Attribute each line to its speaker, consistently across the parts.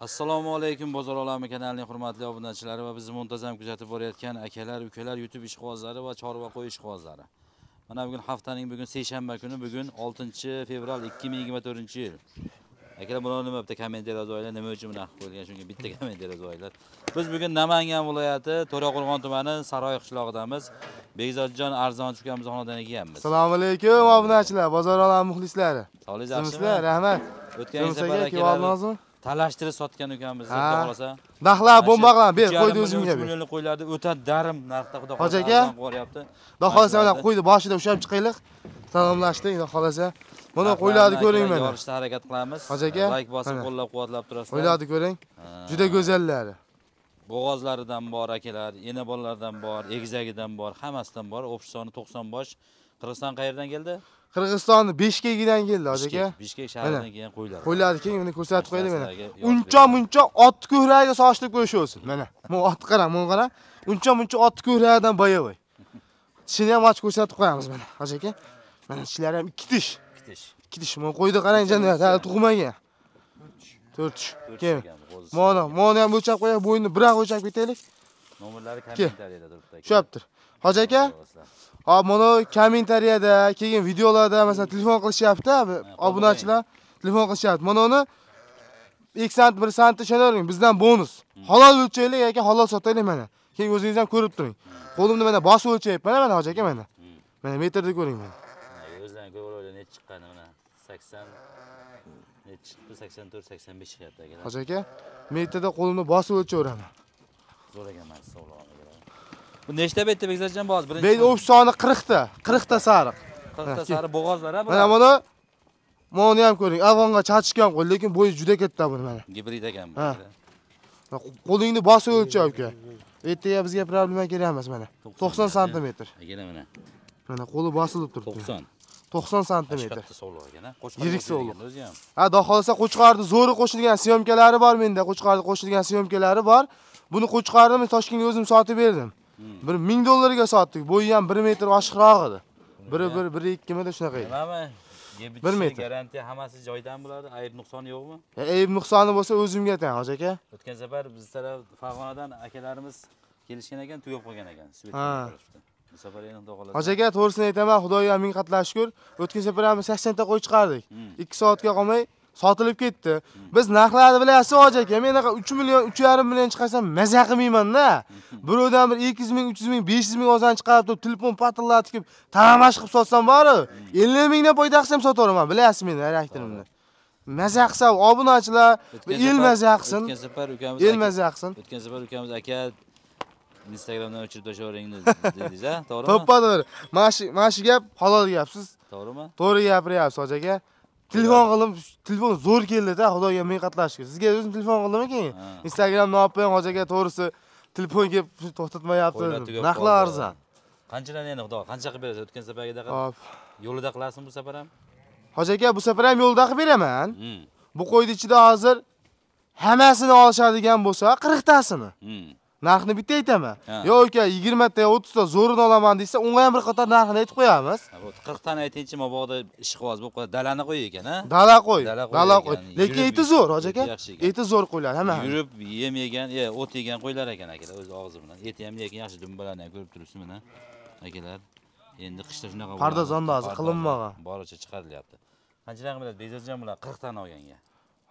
Speaker 1: assalomu alaykum bozor olami kanalining hurmatli obunachilari va bizni muntazam kuzatib borayotgan akalar ukalar youtube ishqibozlari va chorva qo'y ishqibozlari mana bugun haftaning bugun seshanba kuni bugun 6 fevral 2024 yil akalar bular nima bitta kommentariya yozinglar nima uchun bunaqa qilib qo'yilgan shunga bitta kommentariya yozinglar biz bugun namangan viloyati to'raqo'rg'on tumani saroy qishlog'idamiz bekzodjon arzonchi ukamizni xonadoniga kelganmiz assalomu
Speaker 2: alaykum obunachilar bozor olami muxlislari sog'ligingiz yaxshimi rahmat o'tgan safar akalar
Speaker 1: talashtirib sotgan ekanmiz xudo xohlasa narxlar bo'lmag'lar ber qo'ydi o'zingga ber millionlik qo'ylarni o'ta darim narxda xudo xohlasa aka boryapti xudo xohlasa mana qo'yni
Speaker 2: boshida ushlab chiqaylik salomlashdik xudo xohlasa mana qo'ylarni ko'ring mana yorishga harakat qilamiz hoji aka layk bosib qo'llab quvvatlab turasizlar qo'ylarni ko'ring juda go'zallari
Speaker 1: bo'g'ozlaridan bor akalar ena bolalaridan bor egizagidan bor hammasidan bor общий soni to'qson bosh qirg'iziston qayerdan keldi
Speaker 2: qirg'izistonni bishkekidan keldi aka bishkek shahridan kelgan qo'ylar qo'ylarni keyin uni ko'rsatib qo'yaylik mana uncha muncha otni ko'kragiga sochilib qo'yishaversin mana bu ot qara buni qara uncha muncha otni ko'kragidan boyavoy tishini ham ochib ko'rsatib qo'yamiz mana hoji aka mana tishlari ham ikki tish ikki tish ikki tish mana qo'yni qarang jannat hali tug'ilmagan 4 tish keyin mana mana ham o'lchab qo'yaylik bo'yni biroq ochib ketaylik nomerlari kommentariyada turibdi tushyapti hoji aka Hop, buni kommentariyada, keyin videolarda masalan telefon qilishyapti, obunachilar telefon qilishyapti. Mana uni 2 sant 1 sant ishonavering, bizdan bonus. Halol o'lchaylik yoki halol sotaylik mana. Keyin o'zingiz ham ko'rib turing. Qo'limni mana bosib o'lchayapman mana hoji aka mana. Mana metrda ko'ring mana.
Speaker 1: O'zlaring ko'rib nech chiqqani mana 80 nech chiqdi 84 85 chiqyapti aka. Hoji aka,
Speaker 2: metrda qo'limni bosib o'lchayveraman.
Speaker 1: Zo'r ekan, sog'lom. Bu nechta bitta bekzatjon bo'g'oz? Birinchi. Bek o'f
Speaker 2: soni 40 ta, 40 ta sariq.
Speaker 1: 40 ta sariq bo'g'ozlar a bu. Mana buni
Speaker 2: Moni ham ko'ring, afg'onga chachishgan qo'y, lekin bo'yi juda katta buni mana. Gibrid ekan bu. Qo'lingni bosib o'lcha uka. Ertaga bizga problem kerak emas mana. 90 sm. Agana mana. Mana qo'li bosilib turibdi. 90. 90 sm. Katta sovliq ekan, qo'chqor. Yirik sovliq. O'zi ham. Ha, doxolsa qo'chqorni zo'ri qo'shilgan syomkalari bor menda. Qo'chqorni qo'shilgan syomkalari bor. Buni qo'chqorni Toshkentga o'zim sotib berdim. bir ming dollarga sotdik bo'yi ham 1 metr oshiqroq edi biri bir biri ikkimida shunaqa edi nimami bir metr
Speaker 1: garantiya hammasi joydan bo'ladi Ayib nuqsoni yo'qmi
Speaker 2: Ayib nuqsoni bo'lsa o'zimga aytaman hoji aka
Speaker 1: o'tgan safar biz taraf farg'onadan akalarimiz kelishgan ekan tugab qolgan ekan bu safar yana xudo xohlasa hoji aka
Speaker 2: to'g'risini aytaman xudoga ming qatla shukr o'tgan safar ham ta qo'y chiqardik 2 hmm. soatga qolmay sotilib ketdi biz narxlarni bilasiz hoji aka men anaqa uch million uch yarim million chiqarsam mazza qilmaymanda birovdan bir ikki yuz ming uch yuz ming besh yuz ming ozani chiqarib turib telefon patillatib kelib talamash qilib sotsam bori ellik mingdan foyda ham sotaveraman bilasizmi meni xarakterimni. Mazza qilsa obunachilar el mazza qilsin o'tgan safar ukamiz el mazza qilsin
Speaker 1: o'tgan safar ukamiz aka instagramdan o'chirib tashlayvering dedingiz a to'g'rimi to'ppa
Speaker 2: to'g'ri mana shu gap halol gapsiz. to'g'rimi to'g'ri gapiryapsiz hoji aka telefon qilib telefon zo'r keldida xudoga ming qatlash sizga o'zim telefon qildim keyin instagramdan olib qo'ying aka to'g'risi telefon kelib to'xtatmayapti narxlar arzon
Speaker 1: qanchadan endi xudo qancha qilib berasiz o'tgan hop yo'lida qilasizmi bu safar ham
Speaker 2: hoji aka bu safar ham yo'lida qilib beraman hmm. bu qo'yni ichida hozir hammasini olishadigan bo'lsa qirqtasini hmm. narxni bitta aytaman yo uka yigirmata yo o'ttizta zo'rini olaman desa unga ham bir qator narxini aytib qo'yamiz
Speaker 1: qirqtani aytingchi mabodo ishqibozlik bo'lib qoladi dalani qo'y ekan a dala qo'y dala qo'y lekin eti zo'r hoji aka eti zo'r qo'ylar hamma yurib yem yegan e, o't yegan qo'ylar ekan akalar o'z og'zi bilan eti ham lekin yaxshi dumbalarni ham ko'rib turibsiz mana akalar endi qishda shunaqa pardozonni hozir qilinmagan boricha chiqarilyapti qanchadan qiladi bezozjon bular qirqtani olganga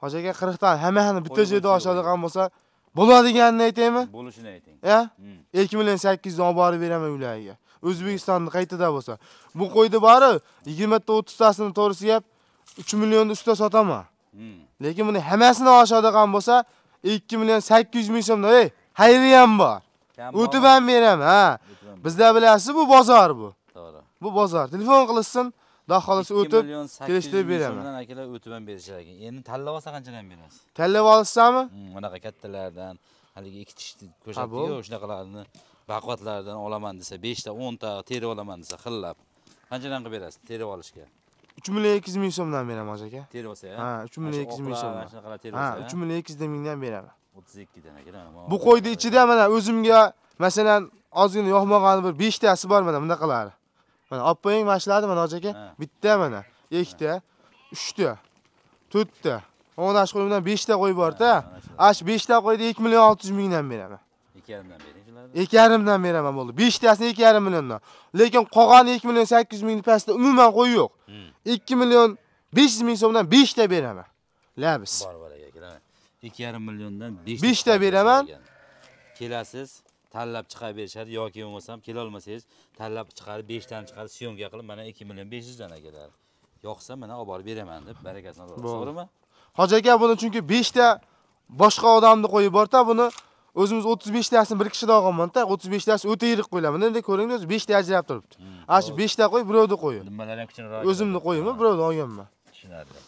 Speaker 2: hoji aka qirqtani hammasini bitta joyda oshadigan bo'lsa Bo'ladiganini aytaymi? Bo'lishini ayting. Ya? 2 hmm. million 800 dan olib borib beraman ularga. O'zbekistonni qaytida bo'lsa. Bu qo'yni bari 20 ta 30 tasini to'g'risi gap 3 millionni ustida sotaman. Hmm. Lekin buni hammasini oshadigan bo'lsa 2 million 800 ming so'mda, ey, ham bor. O'tib ham beraman, ha. Bizda bilasiz, bu bozor bu. To'g'ri. Bu bozor. Telefon qilsin Xudo xolisi o'tib kelishtirib beraman. Million
Speaker 1: akalar o'tib ham berishar ekan. Endi tanlab olsa qanchadan berasiz?
Speaker 2: Tanlab olsami?
Speaker 1: Bunaqa hmm, kattalardan iki ikki tishni ko'rsatdi-yu, shunaqalarni baquvvatlardan olaman desa, 5 ta, 10 ta terib olaman desa, xillab. Qanchadan qilib berasiz terib olishga?
Speaker 2: 3 milyon 200 ming so'mdan beraman aka. Terib olsa, ha, 3 million 200 ming so'mdan. Shunaqalar terib olsa. Ha, 3 milyon 200 mingdan beraman. 32 dan aka. Bu qo'yni ichida mana o'zimga, masalan, ozgina yoqmagan bir 5 tasi bor mana bundaqalari. Mana olib qo'ying mana hojaga. Bitta mana, ikkita, uchta, to'rtta. Onash qo'limdan 5 ta qo'y borda. Ash 5 ta qo'yda 2 million 600 mingdan beraman. 2 yarimdan beraman bo'ldi. 5 tasi 2 milliondan. Lekin qolgan 2 million 800 mingni pastda umuman qo'y yo'q. 2 hmm. million 500 ming so'mdan 5 ta beraman. Labis. Bor-bor
Speaker 1: 2 yarim milliondan
Speaker 2: 5 ta beraman.
Speaker 1: Kelasiz. tanlab chiqarib berishadi yoki bo'lmasam kelolmasangiz tanlab chiqarib beshdan chiqarib syomka qilib mana ikki million besh yuzdan akalar yoqsa mana olib borib beraman deb barakasini olib to'g'rimi
Speaker 2: hoji aka buni chunki beshta boshqa odamni qo'yib borda buni o'zimiz o'ttiz beshtasini bir kishidan olganmanda o'ttiz beshtasi o'ta yirik qo'ylaman endi ko'ringlar o'zi beshta ajrab turibdi ana shu beshta qo'y birovni qo'yi o'zimni qo'yimni birovni olganman
Speaker 1: tushunarli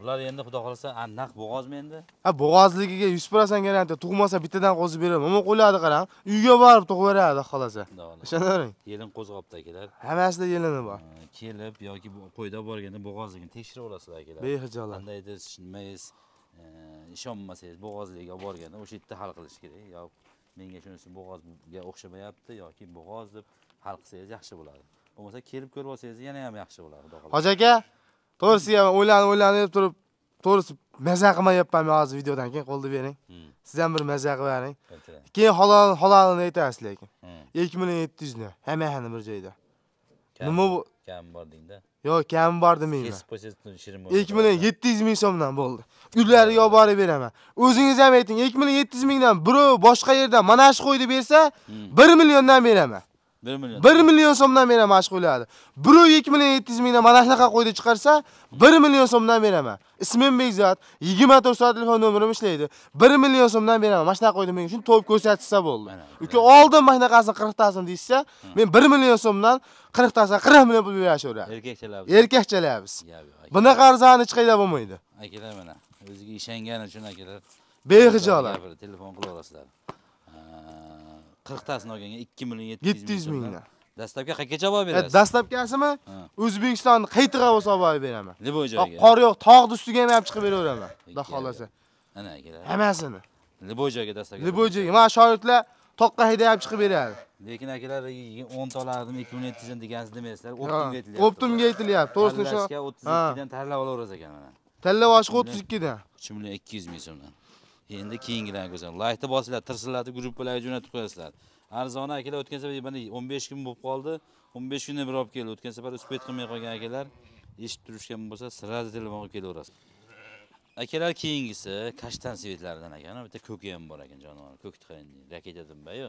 Speaker 1: bular endi xudo xohlasa naq bo'g'ozmi endi
Speaker 2: ha bo'g'ozligiga yuz protsent garantiya tug'masa bittadan qo'zib beraman umuman qo'yladi qarang uyga borib beradi xohlasa ishonavering
Speaker 1: yelin qo'zg'obdi akalar hammasida yelini bor kelib yoki qo'yda borganda bo'g'ozligini tekshirib olasizlar akalar behijolat qandaydir nimangiz ishonmasangiz bo'g'ozligiga olib borganda o'sha yerda hal qilish kerak yo menga shunisi bo'g'ozga o'xshamayapti yoki bo'g'oz deb hal qilsangiz yaxshi bo'ladi bo'lmasa kelib ko'rib olsangiz yana ham yaxshi bo'ladi xudo xohlasa hoji aka
Speaker 2: to'g'risi ham o'ylanib o'ylanib turib to'g'risi maza qilmayapman men hozir videodan keyin qo'lni bering hmm. siz ham bir maza qilib bering keyin halol halolini aytasiz lekin hmm. ikki million yetti yuzni hammasini bir joyda nima bu kam bor dengda yo'q kam bor demayman ikki million yetti yuz ming so'mdan bo'ldi uylariga olib borib beraman o'zingiz ham ayting ikki million yetti yuz mingdan birov boshqa yerdan mana shu qo'yni bersa hmm. bir milliondan beraman 1 million. so'mdan million so'mdan beraman mashg'ullarni. 1.2 million 700 mingdan mana shunaqa qo'ydi chiqarsa, 1 million so'mdan beraman. Ismim Bekzat, 24 soat telefon nomerim ishlaydi. 1 million so'mdan beraman. Mana shunaqa qo'ydim men uchun to'p ko'rsatsa bo'ldi. Uka oldim mana shunaqasini 40 tasini deysa, men 1 million so'mdan 40 tasa 40 million pul berishaveraman. Erkakchalaymiz. Erkakchalaymiz. Bunaqa arzani hech qayerda bo'lmaydi.
Speaker 1: Akalar mana, o'ziga ishongani uchun akalar
Speaker 2: behijolat.
Speaker 1: Telefon qila olasizlar. qirqtasini olganga ikki million yetti yuz mingdan dastlabki qayerga javob berasiz e,
Speaker 2: dastlabkasimi o'zbekistonni qaytig'a bo'lsa olib borib beraman nima joyga qor yo'q tog'ni ustiga ham olib chiqib beraveraman xudo xohlasa ana akalar hammasini
Speaker 1: любой joyga dastlabki любой
Speaker 2: joyga mana shogirdlar toqqa haydab chiqib beradi
Speaker 1: lekin akalar 10 ta olardim 2700 dan degansiz demaysizlar optimga aytilyapti optimga aytilyapti to'g'risini shu 32 dan tanlab olaverasiz
Speaker 2: ekan mana tanlab olishga 32 dan 3
Speaker 1: million 200 ming so'mdan endi keyingilar go'zal laykni bosinglar tirsillatib gruppalarga jo'natib qo'yasizlar arzoni akalar o'tgan safar mana o'n besh kun bo'lib qoldi o'n besh kundan beri olib keldi o'tgan safar успеть qilmay qolgan akalar eshitib turishgan bo'lsa сразу telefonga kelaverasiz akalar keyingisi kashtan svetlaridan ekan bitta ko'ki ham bor ekan jonivor ko'kni qarang raketa dumbayu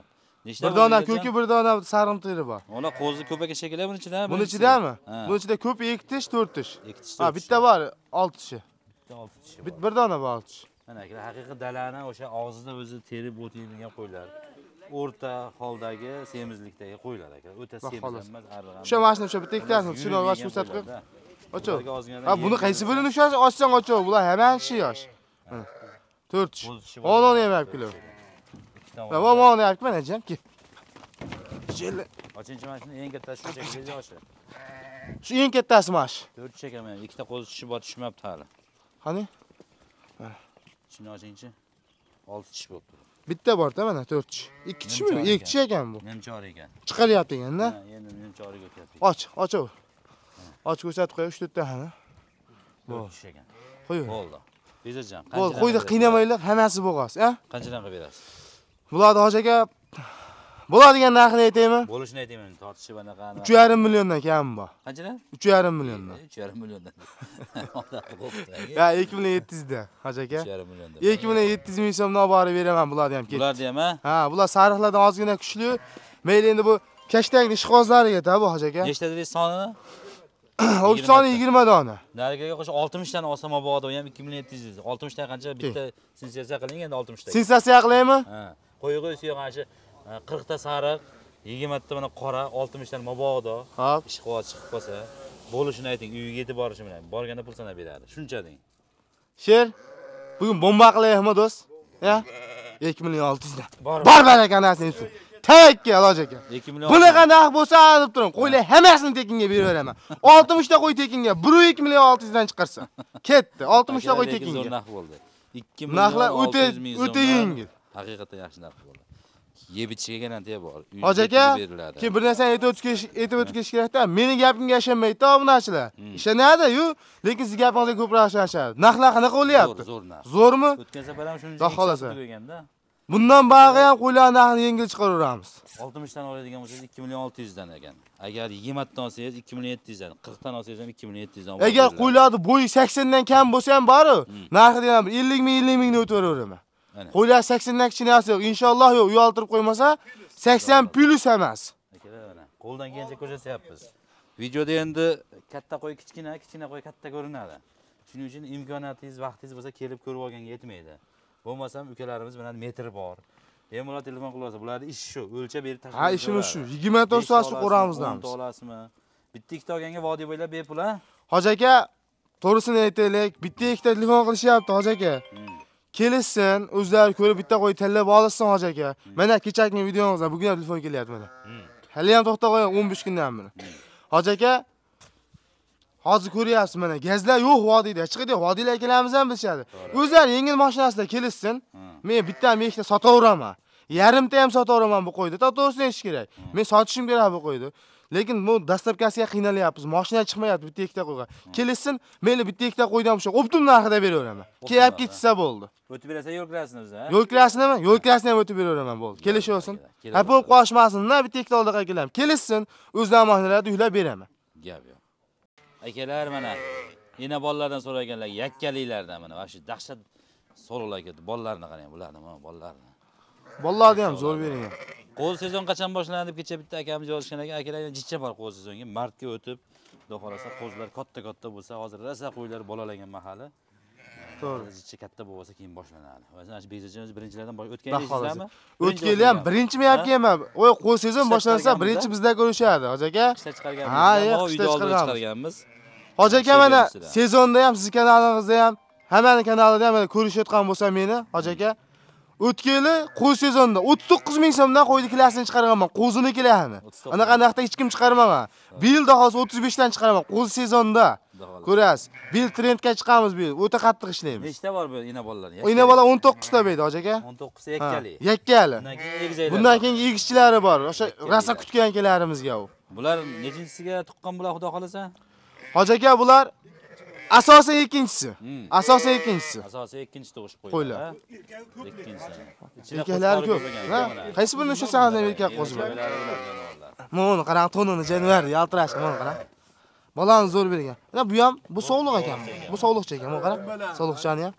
Speaker 1: nechta bir dona ko'ki
Speaker 2: bir dona sarimtiri bor
Speaker 1: ona qo'zi ko'paka shekillar buni ichidami buni ichidami buni ichida
Speaker 2: ko'p 2 tish 4 tish 2 tish ha bitta bor 6 tishi bitta 6 tishi bir dona bor 6 tish
Speaker 1: managilar haqiqiy dalani o'sha og'zini o'zi terib o't qo'ylar o'rta holdagi semizlikdagi qo'ylar aka o'ta semiz emas arg'am o'sha mashina o'sha bitta ikkitasini tushirib olib ko'rsatib qo'y ocho ha buni qaysi
Speaker 2: birini ushlash ochsang ocho bular hammasi yosh to'rt kishi onani ham olib kelib va mani olib kelma najam kel
Speaker 1: ochinchi mashina eng kattasi shu chekkaga
Speaker 2: shu eng kattasi mana shu
Speaker 1: to'rt chekaman ikkita qo'zi tushib tushmayapti hali qani ichini ochingchi 6 tish bo'lib
Speaker 2: turibdi bitta borda mana to'rt tish ikki tishmi 2 tish ekan bu nimchori ekan chiqaryapti ekanda endi
Speaker 1: nimchoriga o'tyapti och ochaver
Speaker 2: och ko'rsatib qo'y uch to'rtta ha
Speaker 1: to'rt tish ekan qo'yver bo'ldi bezirjan bo'ldi qo'ydi qiynamanglar
Speaker 2: hammasi bo'lg'os a qanchadan qilib berasiz bularni hoji aka degan narxini aytaymi?
Speaker 1: Bo'lishini aytayman, tortishib anaqa. 3,5
Speaker 2: milliondan kam bor. Qanchada? 3,5 milliondan.
Speaker 1: 3,5 e, milliondan. Ya 2700 dan, Hoji aka. 3,5 milliondan.
Speaker 2: 2700 ming so'mdan olib borib beraman, bularni ham ketdi. Bularni ham ha? Ha, bular sariqlardan ozgina kuchli. Mayli endi bu kashtangni ishqozlariga ta bu Hoji aka. Nechta dedik sonini? O'z soni 20 dona.
Speaker 1: Narigiga qo'shib 60 tani olsam obod ham 2700. 60 ta qancha bitta sensatsiya qiling endi 60 ta. Sensatsiya qilaymi? Ha. Qo'yg'i suyog'i shu 40 ta sariq, 20 ta mana qora, 60 ta mabodo. Xo'p, ish qo'yib chiqib qolsa, bo'lishini ayting, uyiga yetib borishi bilan. Borganda pul sanab beradi. Shuncha deng.
Speaker 2: Sher, bugun bomba qilyapman, do'st. Ya? 2 million 600 dan. Bor baraka nasib. Tayyakki aloj ekan. 2 million. Bunaqa naq bo'lsa, deb turam, qo'ylar hammasini tekinga berib beraman. 60 ta qo'y tekinga 1.2 million 600 dan chiqarsan. Ketdi. 60 ta qo'y tekinga. Zo'r
Speaker 1: naq bo'ldi. 2 million. Naqlar o'ta o'ta yengil. Haqiqatan yaxshi naq bo'ldi. yeb ichigagina deb bor. Hoji aka, keyin bir narsa
Speaker 2: aytib o'tib ketish, aytib o'tib ketish kerakda. mening gapimga ishonmaydi obunachilar. Hmm. Ishonadi-yu, lekin siz gapingizga ko'proq ishonishadi. Narxlar qana bo'lyapti? Zo'rmi? O'tgan safar ham shuni deganda. Bundan bag'i ham qo'ylar narxini yengil chiqaraveramiz.
Speaker 1: 60 dan oladigan bo'lsangiz 2 million 600 dan ekan. Agar 20 dan olsangiz 2 million 700 dan, 40 dan olsangiz ham 2 million 700 dan. Agar
Speaker 2: qo'ylarni bo'yi 80 dan kam bo'lsa ham bari, hmm. narxi ham 50 ming 50 mingni o'taveraman. Qo'ylar 80 dan kichkinasi yo'q. Inshaalloh yo'q, uyaltirib qo'ymasa 80 plus emas.
Speaker 1: Qo'ldan kelgancha ko'rsatyapmiz. Videoda endi katta qo'y kichkina, kichkina qo'y katta ko'rinadi. Shuning uchun imkoniyatingiz, vaqtingiz bo'lsa kelib ko'rib olganga yetmaydi. Bo'lmasam ukalarimiz bilan metr bor. Bemalol telefon qilsa, bularning ishi shu, o'lcha berib taqdim. Ha, ishimiz shu. 24 soat shu qo'ramizdamiz. Tolasmi? Bitta ikkita olganga vodiy bo'ylab bepul ha.
Speaker 2: Hoji aka, to'g'risini aytaylik, bitta ikkita telefon qilishyapti, hoji aka. Hmm. kelishsin, o'zlari ko'rib bitta qo'y tanlab olsin hoji aka. Hmm. Mana kechagi videomizda bugun ham telefon kelyapti mana. Hali hmm. ham to'xtab qo'ygan 15 kundan beri. Hmm. Hoji aka Hozir ko'ryapsiz mana gazlar yo'q vodiyda, chiqida vodiylar kelamiz ham bilishadi. O'zlari yengil mashinasida kelishsin. Men bitta mehta sotaveraman. Yarimta ham sotaveraman bu qo'yda. To'g'risini aytish kerak. Men sotishim kerak bu qo'yni. lekin bu dastavkasiga qiynalyapmiz mashina chiqmayapti bitta ikkita qo'ygan kelishsin mayli bitta ikkita qo'ydim o'sha optim narxida beraveraman kelib ketsa ketishsa bo'ldi
Speaker 1: o'tib berasan yo'l kirasini o'zi yo'l kirasnimi
Speaker 2: yo'l kirasini ham o'tib beraveraman bo'ldi kelishaversin ha bo'lib qolishmasin na bitta ikkita oldiga kelam kelishsin o'zlar mashinalarida yuklab beraman
Speaker 1: gap yo'q akalar mana yana bolalardan so'raganlar yakkaliklardan mana mana shu dahshat so'roqlar ketdi bolalarni qarang bularni mana bolalarni
Speaker 2: bolalarni ham zo'r beringlar
Speaker 1: qo'zi sezon qachon boshlanadi deb kecha bitta akamiz yozishgan ekan akalar jichcha bor qo'zi sezonga martga o'tib xudo xohlasa qo'zilar katta katta bo'lsa hozir rosa qo'ylar bolalagan mahali to'g'ri jichcha katta bo'lsa keyin boshlanadi mana shu bezajimiz birinchilardan o'tgan yil sizlarmi ham birinchimi yoki emas o'y sezon boshlansa birinchi
Speaker 2: bizdan ko'rishadi hoji aka qishda chiqarganmiz ha ishlab chiqarganmiz hoji aka mana sezonda ham sizni kanalingizda ham hammani kanalida ham ko'rishayotgan bo'lsa meni hoji aka o'tgan yili qo'y sezonda 39 ming so'mdan qo'yni kilasini chiqarganman, qo'zini kilasini. Anaqa narxda hech kim chiqarmagan. Bu yilda hozir 35 dan chiqaraman qo'zi sezonda. Ko'rasiz, bu yil trendga chiqamiz bu yil. O'ta qattiq ishlaymiz.
Speaker 1: Nechta bor bu ina bolalar? Ina
Speaker 2: bola 19 ta bedi, hoji aka. 19 ta yakkali. Yakkali. Bundan keyin egizchilari bor. O'sha rasa kutgan akalarimizga u.
Speaker 1: Bular nechinchisiga tuqqan bular xudo xolasa?
Speaker 2: Hoji aka bular Hmm. Asosiy ikkinchisi Asosiy ikkinchisi
Speaker 1: asosi ikkinchi tug'ishib qo'yilar. ikkinchisi erkaklari ko'p qaysi birini o'sha ham erkak qo'ziladi
Speaker 2: mana qarang tonini janvar yaltirash mana qarang bolani zo'r bergan mana bu ham bu sog'liq ekan bu sog'liqcha ekan mana qarang sog'liqchani ham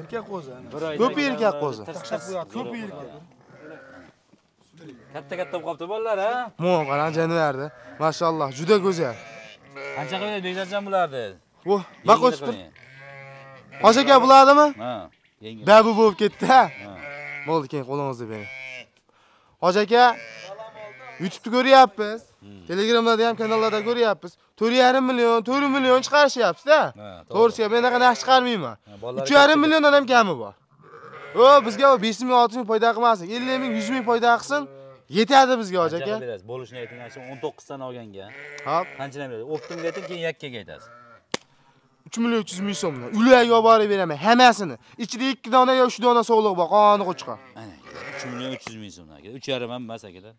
Speaker 2: erkak qo'zi ko'pi erkak qo'zi Ko'p erkak
Speaker 1: katta katta bo'lib qoldi bolalar ha?
Speaker 2: mana qarang janivarni mashalloh juda go'zal
Speaker 1: Qancha qiladi Bekzatjon bularni? O, baq o'sib tur.
Speaker 2: aka buladimi? Ha, yangi. Dabu bo'lib ketdi, ha. Bo'ldi, keyin qo'lingizni bering. aka, YouTube'da ko'ryapmiz. Hmm. Telegram'da ham kanallarda ko'ryapmiz. 4,5 million, 4 million chiqarishyapsiz-da. To'g'risiga men anaqa naqsh chiqarmayman. 3,5 milliondan ham kami bor. O, bizga 5 ming, 6 ming foyda qilmasin. 50 ming, 100 ming foyda qilsin. yetadi bizga hoji aka
Speaker 1: berasiz bo'lishini ayting o'n to'qqizdan olganga hop qancha berasiz optimga ayting keyin yakkaga aytasiz
Speaker 2: uch million uch yuz ming so'mdan ularga olib borib beraman hammasini ichida ikki dona yo uch dona sog'liq bor qoni qo'chqor ana
Speaker 1: uch million uch yuz ming so'mdan aka uch yarim ham emas akalar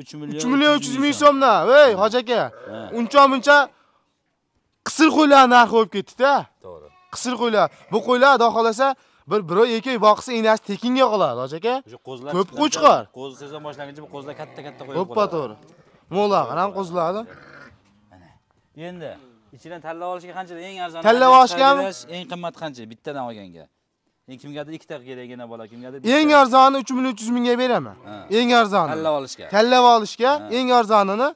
Speaker 1: uch million uch million uch yuz ming
Speaker 2: so'mdan ey hoji aka uncha muncha qisir qo'ylar narxi bo'lib ketdida to'g'ri qisir qo'ylar bu qo'ylar xudo xohlasa bir birov ekay boqsa enasi tekinga qoladi hoji aka qo'zlar ko'p qo'chqor
Speaker 1: qo'zni sezon bu qo'zlar katta katta qo'yib qo'ppa to'g'ri
Speaker 2: mo'la ham qo'zlarni
Speaker 1: mana endi ichidan tanlab olishga qancha
Speaker 2: eng arzon tanlab olishgami
Speaker 1: eng qimmat qancha bittadan olganga kimgadir ikkita kerakgina bola kimgadir eng
Speaker 2: arzoni uch million uch yuz mingga beraman eng arzoni tanlab olishga tanlab olishga eng arzonini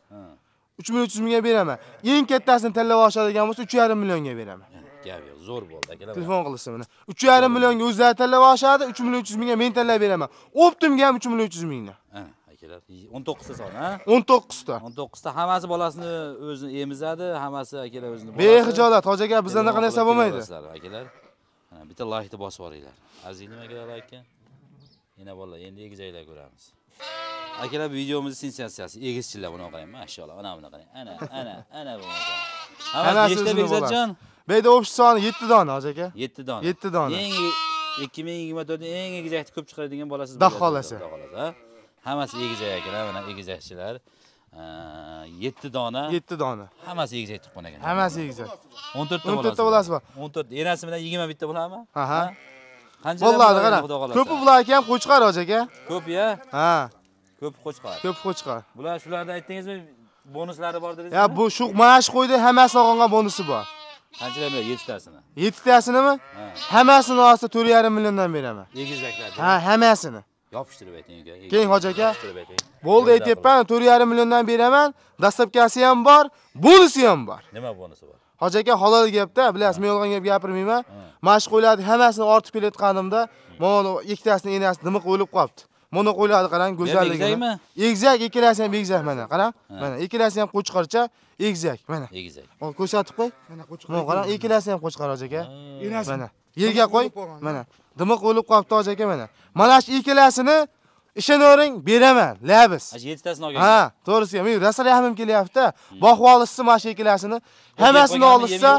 Speaker 2: uch million uch yuz mingga beraman eng kattasini tanlab olishadigan bo'lsa uch yarim millionga beraman gap zo'r bo'ldi akalar telefon qilishsin mana 3.5 millionga o'zlari tanlab olishadi uch million uch mingga men tanlab beraman optimga ham uch million uch yuz mingni akalar o'n to'qqizta son a o'n to'qqizta o'n to'qqizta
Speaker 1: hammasi bolasini o'zini emizadi hammasi akalar o'zini behijolat hoji aka bizda anaqa narsa bo'lmaydi akalar bitta laykni bosib olinglar arziymi akalar laykka yana bolalar endi egizaylar ko'ramiz akalar videomizni sensatsiyasi egizchilar buni qarang mashallah, mana buni qarang ana ana ana bunaqa hammasi nechta bekzatjon
Speaker 2: bu yerda общий 7 dona hoji aka 7 dona 7 dona eng
Speaker 1: 2024 ning eng egizakni ko'p chiqaradigan bolasiz xudo xohlasa xudo xohlasa hammasi egizak akalar mana egizakchilar 7 dona 7 dona hammasi egizak tuqqan ekan hammasi egizak 14 ta 14 ta bolasi bor 14 enasi bilan 21 ta bo'ladimi ha
Speaker 2: qancha bo'ladi qara ko'pi bularniki ham qo'chqor hoji aka ko'pi ya ha
Speaker 1: ko'pi qo'chqor ko'pi qo'chqor bular shularni aytdingizmi bonuslari bor dedingiz ya bu
Speaker 2: shu mana shu qo'yni hammasi olganga bonusi bor
Speaker 1: 7 7 yettitasini?
Speaker 2: Yettitasini Hammasini olsa 4,5 milliondan beraman. Egizaklarni. Ha, hammasini.
Speaker 1: Yopishtirib ayting
Speaker 2: aka. Keng hoji aka. Bo'ldi aytibman, 4,5 milliondan beraman. Dastlabkasi ham bor, bonusi ham bor.
Speaker 1: Nima bonusi bor?
Speaker 2: Hoji aka halol gapda, bilasiz, yolg'on gap gapirmayman. Mashq qo'yiladi, hammasini ortib kelayotganimda, men ikkitasini enasi nima o'lib qolibdi. Buni qo'yladi qarang, go'zalligini. Egzak ikkalasi ham egizak mana, qarang. Mana ikkalasi ham qo'chqorcha, egzak mana. Egizak. O ko'rsatib qo'y. Mana qo'chqor. Mana qarang, ikkalasi ham qo'chqorcha aka. Mana. Yerga qo'y. Mana. Dimiq o'lib qolibdi aka mana. Mana shu ikkalasini Ishonavering, beraman, labis. 7
Speaker 1: tasini olgan. Ha,
Speaker 2: to'g'risiga men rasl yahmim kelyapti-da. Hmm. Boqvol issi mana shu ikkilasini hammasini olsa,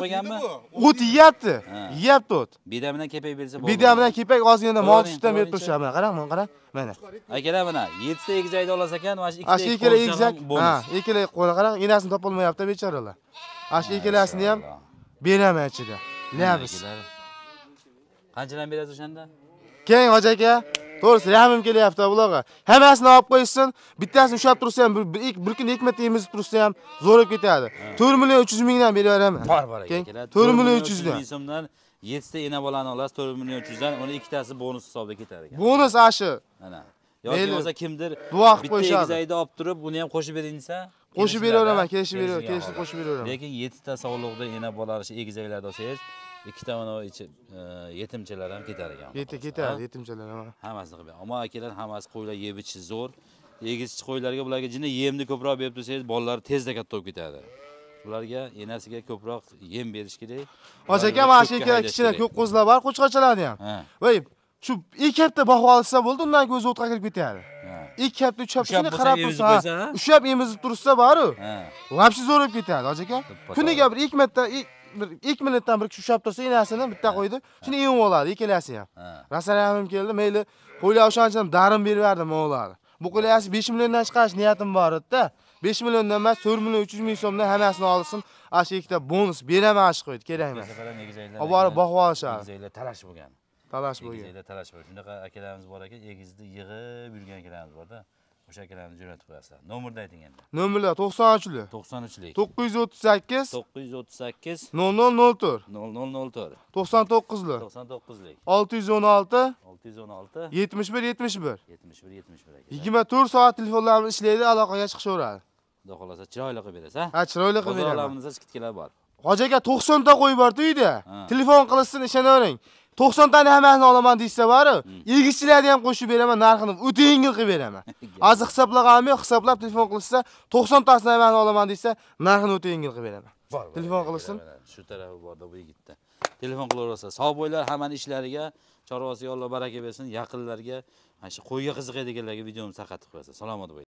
Speaker 2: o't yeyapti. Yeyapti o't. bilan
Speaker 1: kepak bersa bo'ladi. bilan kepak ozgina mol sutdan berib turishadi.
Speaker 2: Mana qarang, mana qarang. Mana.
Speaker 1: Akalar mana 7 ta egizak olas ekan, mana shu 2 ta. Ash ikkala egizak. Ha,
Speaker 2: ikkala qo'la qarang, enasini topolmayapti bechoralar. Ash ikkalasini ham beraman ichida. Labis.
Speaker 1: Qanchadan berasiz o'shanda?
Speaker 2: Keng hoji aka. To'g'risi rahmim kelyapti bularga. Hammasini olib qo'yishsin, bittasini ushlab tursa ham, bir bir kun ekmat yemiz tursa ham zo'rib ketadi. 4 million 300 mingdan berib beraman. Bor, bor aka. 4 million 300
Speaker 1: dan. 7 ta ena bolani olasiz 4 million 300 dan, uni ikkitasi bonus hisobda ketar ekan.
Speaker 2: Bonus ashi.
Speaker 1: Ana. yoki bo'lsa kimdir duo qilib qo'yishadi. Bitta egizakni olib turib, buni ham qo'shib berinsa, qo'shib beraveraman, kelishib beraveraman, kelishib qo'shib beraveraman. Lekin 7 ta sog'liqda ena bolarishi egizaklar bo'lsangiz, ikkita anavi e, yetimchalar ham ketar ekan ketadi yetimchalar ham hammasini qilib ammo akalar hammasi qo'ylar yeb ichishi zo'r egizchi qo'ylarga bularga jini yemni ko'proq berib tursangiz bolalar tezda katta bo'lib ketadi bularga enasiga ko'proq yem berish kerak hoji aka mana shu ikkala kichkina ko'k
Speaker 2: qo'zilar bor qo'chqorchalarni ham voy shu ikki hafta boqib olsa bo'ldi undan o'zi o'tqa kirib ketadi ikki hafta uch haftagina qarab tursa ushlab emizib tursa boru вообще zo'r bo'lib ketadi hoji aka kuniga bir ikki marta bir 2 minutdan bir kishi ushlab tursa enasini bitta qo'ydi shuni emib oladi ikkalasi ham ham keldi mayli qo'ylar o'shancham darim berib berdim o'g'lari bu qo'ylarni 5 milliondan chiqarish niyatim bor edida 5 milliondan emas 4 million 300 ming so'mdan hammasini olsin ana shu ikkita bonus beraman shu qo'ydi kerak emas olib borib boqib olishadi
Speaker 1: egizaklar talash bo'lgan talash bo'lgan egizaklar talash bo'lgan shunaqa akalarimiz bor ekan egizni yig'ib yurgan akalarimiz borda o'sha akalarni jo'natib qo'yasizlar nomerni ayting endi
Speaker 2: nomerlar to'qson uchlik to'qson uchlik to'qqiz yuz o'ttiz sakkiz to'qqiz yuz o'ttiz sakkiz nol nol nol to'rt nol nol nol to'rt to'qson to'qqizlik to'qson to'qqizlik olti yuz o'n olti olti yuz o'n olti yetmish bir yetmish bir yetmish bir yetmish bir yigirma to'rt soat telefonlarimiz ishlaydi aloqaga chiqishaveradi
Speaker 1: xudo xohlasa chiroyli qilib berasiz ha ha chiroyli qilib beraman bozorlarimizda bor
Speaker 2: hoji aka to'qsonta qo'y bor uyda telefon qilsin ishonavering 90 tane hemen olaman diyse var. İlgiçilerde ham qo'shib beraman, narxini o'ta yengil qilib beraman. Hozir hisoblaganim yo'q, hisoblab telefon qilsa, 90 tasini hemen olaman diyse narxini o'ta yengil qilib beraman. Telefon qilsin.
Speaker 1: Shu tarafi borda bu yigitda. Telefon qilaversa, Sağ bo'ylar hammaning ishlariga, chorvasiga Alloh baraka bersin, yaqinlarga, mana shu qo'yga qiziqadiganlarga videomizni tarqatib qo'yasiz. Salomat bo'ling.